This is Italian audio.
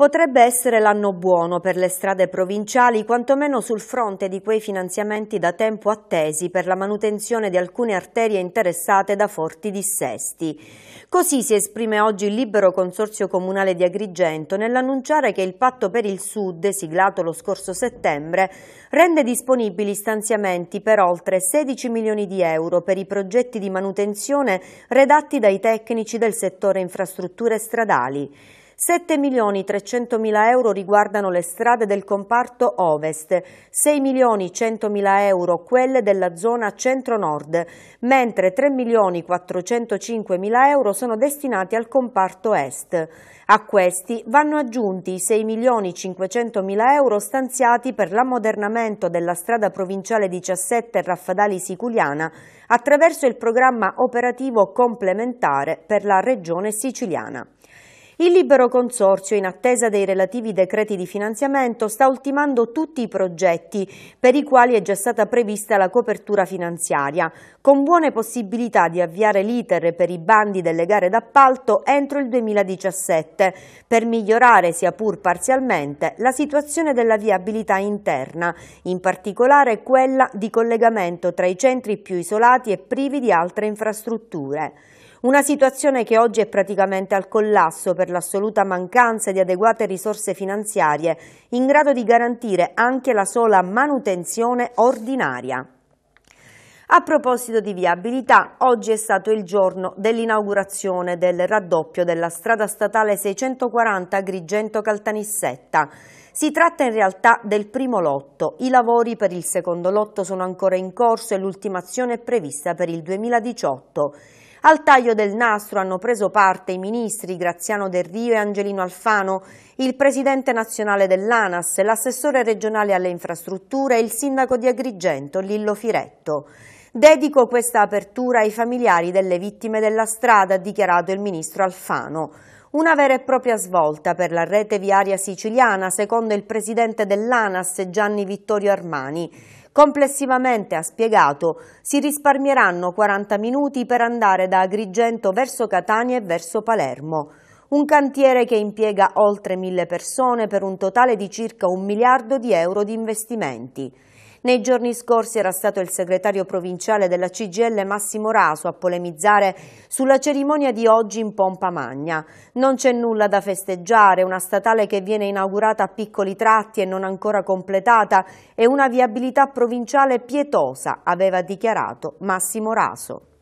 Potrebbe essere l'anno buono per le strade provinciali, quantomeno sul fronte di quei finanziamenti da tempo attesi per la manutenzione di alcune arterie interessate da forti dissesti. Così si esprime oggi il libero consorzio comunale di Agrigento nell'annunciare che il patto per il Sud, siglato lo scorso settembre, rende disponibili stanziamenti per oltre 16 milioni di euro per i progetti di manutenzione redatti dai tecnici del settore infrastrutture stradali. 7 milioni 300 mila euro riguardano le strade del comparto ovest, 6 milioni 100 mila euro quelle della zona centro-nord, mentre 3 milioni 405 mila euro sono destinati al comparto est. A questi vanno aggiunti i 6 milioni 500 mila euro stanziati per l'ammodernamento della strada provinciale 17 Raffadali Siculiana attraverso il programma operativo complementare per la regione siciliana. Il libero consorzio, in attesa dei relativi decreti di finanziamento, sta ultimando tutti i progetti per i quali è già stata prevista la copertura finanziaria, con buone possibilità di avviare l'iter per i bandi delle gare d'appalto entro il 2017, per migliorare, sia pur parzialmente, la situazione della viabilità interna, in particolare quella di collegamento tra i centri più isolati e privi di altre infrastrutture. Una situazione che oggi è praticamente al collasso per l'assoluta mancanza di adeguate risorse finanziarie in grado di garantire anche la sola manutenzione ordinaria. A proposito di viabilità, oggi è stato il giorno dell'inaugurazione del raddoppio della strada statale 640 Grigento-Caltanissetta. Si tratta in realtà del primo lotto, i lavori per il secondo lotto sono ancora in corso e l'ultimazione è prevista per il 2018. Al taglio del nastro hanno preso parte i ministri Graziano Del Rio e Angelino Alfano, il presidente nazionale dell'ANAS, l'assessore regionale alle infrastrutture e il sindaco di Agrigento, Lillo Firetto. Dedico questa apertura ai familiari delle vittime della strada, ha dichiarato il ministro Alfano. Una vera e propria svolta per la rete viaria siciliana, secondo il presidente dell'ANAS Gianni Vittorio Armani. Complessivamente, ha spiegato, si risparmieranno 40 minuti per andare da Agrigento verso Catania e verso Palermo. Un cantiere che impiega oltre mille persone per un totale di circa un miliardo di euro di investimenti. Nei giorni scorsi era stato il segretario provinciale della CGL Massimo Raso a polemizzare sulla cerimonia di oggi in pompa magna. Non c'è nulla da festeggiare, una statale che viene inaugurata a piccoli tratti e non ancora completata e una viabilità provinciale pietosa, aveva dichiarato Massimo Raso.